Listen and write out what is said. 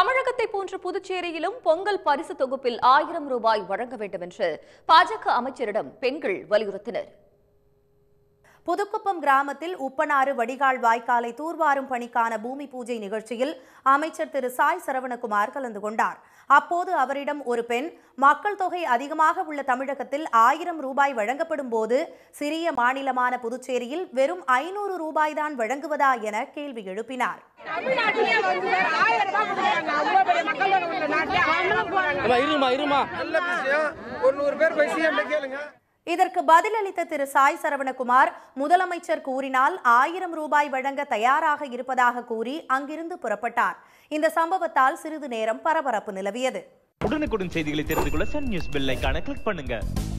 தமிழகத்தை போன்ற புதுச்சேரியிலும் பொங்கல் பரிசு தொகுப்பில் ஆயிரம் ரூபாய் வழங்க வேண்டும் என்று பாஜக அமைச்சரிடம் பெண்கள் வலியுறுத்தினர் புதுக்குப்பம் கிராமத்தில் உப்பனாறு வடிகால் வாய்க்காலை தூர்வாரும் பணிக்கான பூமி பூஜை நிகழ்ச்சியில் அமைச்சர் திரு சாய் சரவணகுமார் கலந்து கொண்டார் அப்போது அவரிடம் ஒரு பெண் மக்கள் தொகை அதிகமாக உள்ள தமிழகத்தில் ஆயிரம் ரூபாய் வழங்கப்படும் போது சிறிய மாநிலமான புதுச்சேரியில் வெறும் ஐநூறு ரூபாய் தான் வழங்குவதா என கேள்வி எழுப்பினார் இருமா இருமா பேர் கேளுங்க இதற்கு பதிலளித்த திரு சாய் சரவணகுமார் முதலமைச்சர் கூறினால் ஆயிரம் ரூபாய் வழங்க தயாராக இருப்பதாக கூறி அங்கிருந்து புறப்பட்டார் இந்த சம்பவத்தால் சிறிது நேரம் பரபரப்பு நிலவியது உடனுக்குடன் செய்திகளை தெரிந்து கொள்ள சன் நியூஸ் கிளிக் பண்ணுங்க